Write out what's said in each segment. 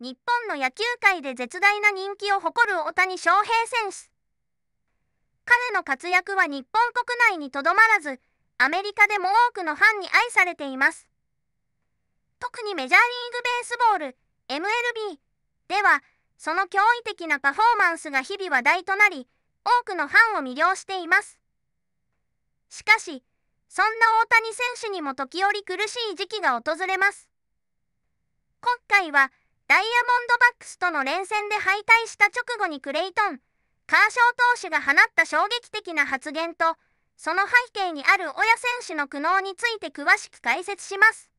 日本の野球界で絶大な人気を誇る大谷翔平選手。彼の活躍は日本国内にとどまらず、アメリカでも多くのファンに愛されています。特にメジャーリーグベースボール、MLB では、その驚異的なパフォーマンスが日々話題となり、多くのファンを魅了しています。しかし、そんな大谷選手にも時折苦しい時期が訪れます。今回は、ダイヤモンドバックスとの連戦で敗退した直後にクレイトン、カーショー投手が放った衝撃的な発言と、その背景にある親選手の苦悩について詳しく解説します。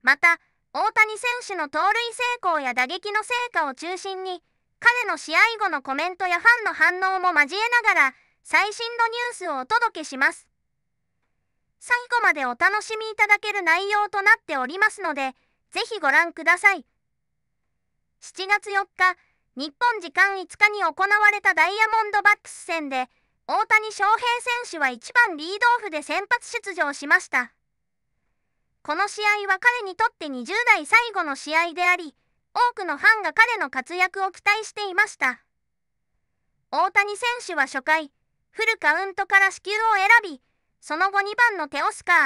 また、大谷選手の盗塁成功や打撃の成果を中心に、彼の試合後のコメントやファンの反応も交えながら、最新のニュースをお届けします。最後までお楽しみいただける内容となっておりますので、ぜひご覧ください。7月4日、日本時間5日に行われたダイヤモンドバックス戦で、大谷翔平選手は1番リードオフで先発出場しました。この試合は彼にとって20代最後の試合であり、多くのファンが彼の活躍を期待していました。大谷選手は初回、フルカウントから四球を選び、その後2番のテオスカー、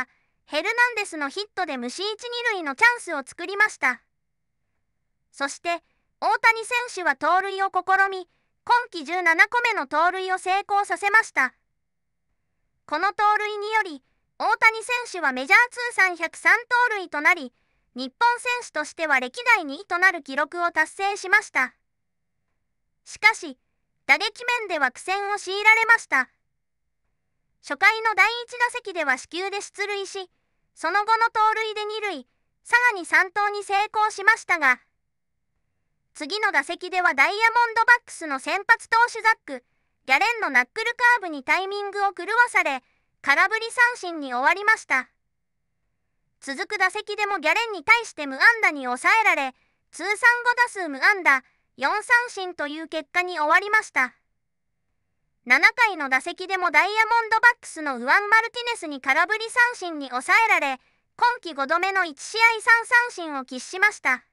ヘルナンデスのヒットで虫 1・ 一二塁のチャンスを作りました。そして大谷選手は盗塁を試み今季17個目の盗塁を成功させましたこの盗塁により大谷選手はメジャー通算103盗塁となり日本選手としては歴代2位となる記録を達成しましたしかし打撃面では苦戦を強いられました初回の第1打席では死球で出塁しその後の盗塁で2塁さらに3盗に成功しましたが次の打席ではダイヤモンドバックスの先発投手ザック、ギャレンのナックルカーブにタイミングを狂わされ、空振り三振に終わりました。続く打席でもギャレンに対して無安打に抑えられ、通算5打数無安打、4三振という結果に終わりました。7回の打席でもダイヤモンドバックスのウアン・マルティネスに空振り三振に抑えられ、今季5度目の1試合3三振を喫しました。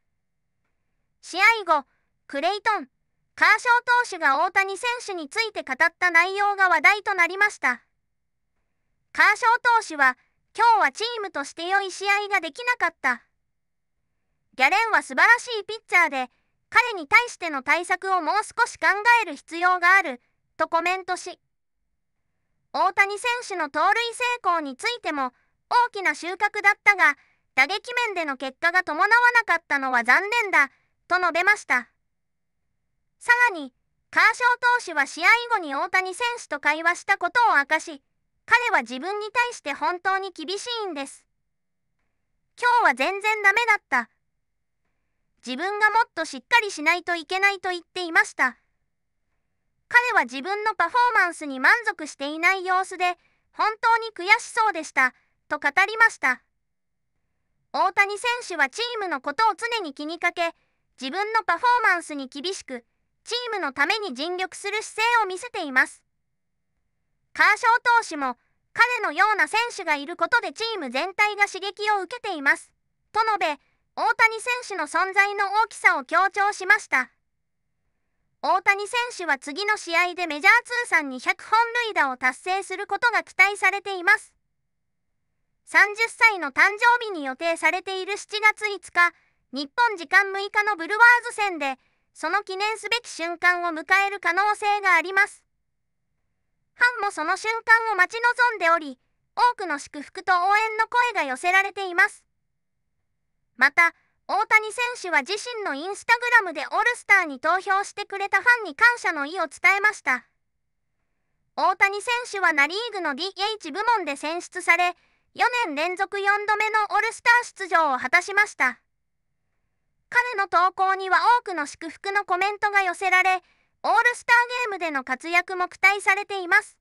試合後、クレイトン、カーショー投手が大谷選手について語った内容が話題となりました。カーショー投手は、今日はチームとして良い試合ができなかった。ギャレンは素晴らしいピッチャーで、彼に対しての対策をもう少し考える必要がある、とコメントし、大谷選手の盗塁成功についても、大きな収穫だったが、打撃面での結果が伴わなかったのは残念だ。と述べました。さらに、カーショウ投手は試合後に大谷選手と会話したことを明かし、彼は自分に対して本当に厳しいんです。今日は全然ダメだった。自分がもっとしっかりしないといけないと言っていました。彼は自分のパフォーマンスに満足していない様子で、本当に悔しそうでした、と語りました。大谷選手はチームのことを常に気にかけ、自分のパフォーマンスに厳しく、チームのために尽力する姿勢を見せています。カーショウ投手も、彼のような選手がいることでチーム全体が刺激を受けています。と述べ、大谷選手の存在の大きさを強調しました。大谷選手は次の試合でメジャー通算200本塁打を達成することが期待されています。30歳の誕生日に予定されている7月5日、日本時間6日のブルワーズ戦で、その記念すべき瞬間を迎える可能性があります。ファンもその瞬間を待ち望んでおり、多くの祝福と応援の声が寄せられています。また、大谷選手は自身のインスタグラムでオールスターに投票してくれたファンに感謝の意を伝えました。大谷選手はナ・リーグの DH 部門で選出され、4年連続4度目のオールスター出場を果たしました。彼の投稿には多くの祝福のコメントが寄せられ、オールスターゲームでの活躍も期待されています。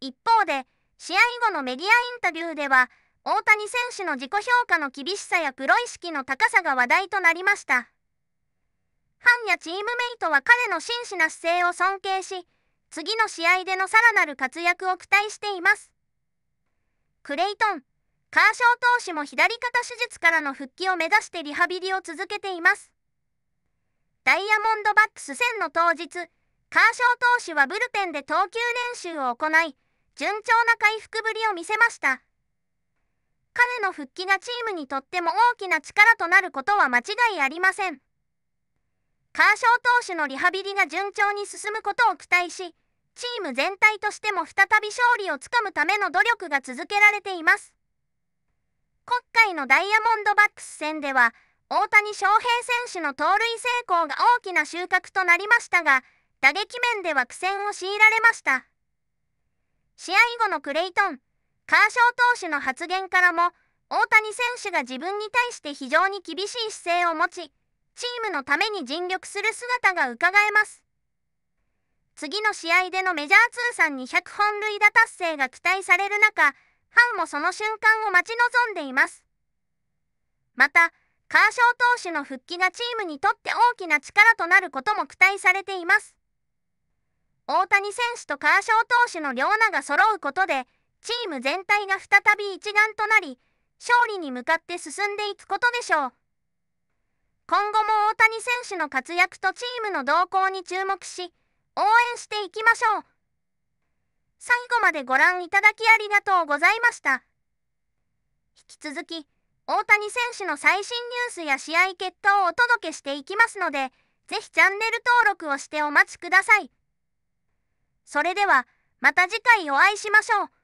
一方で、試合後のメディアインタビューでは、大谷選手の自己評価の厳しさやプロ意識の高さが話題となりました。ファンやチームメイトは彼の真摯な姿勢を尊敬し、次の試合でのさらなる活躍を期待しています。クレイトンカーショウ投手も左肩手術からの復帰を目指してリハビリを続けています。ダイヤモンドバックス戦の当日、カー投手はブルペンで投球練習を行い、順調な回復ぶりを見せました。彼の復帰がチームにとっても大きな力となることは間違いありません。カーショウ投手のリハビリが順調に進むことを期待し、チーム全体としても再び勝利をつかむための努力が続けられています。今回のダイヤモンドバックス戦では大谷翔平選手の盗塁成功が大きな収穫となりましたが打撃面では苦戦を強いられました試合後のクレイトンカーショー投手の発言からも大谷選手が自分に対して非常に厳しい姿勢を持ちチームのために尽力する姿がうかがえます次の試合でのメジャー通算200本塁打達成が期待される中ファンもその瞬間を待ち望んでいます。また、カーショー投手の復帰がチームにとって大きな力となることも期待されています。大谷選手とカーショー投手の両名が揃うことで、チーム全体が再び一丸となり、勝利に向かって進んでいくことでしょう。今後も大谷選手の活躍とチームの動向に注目し、応援していきましょう。最後までご覧いただきありがとうございました。引き続き、大谷選手の最新ニュースや試合結果をお届けしていきますので、ぜひチャンネル登録をしてお待ちください。それでは、また次回お会いしましょう。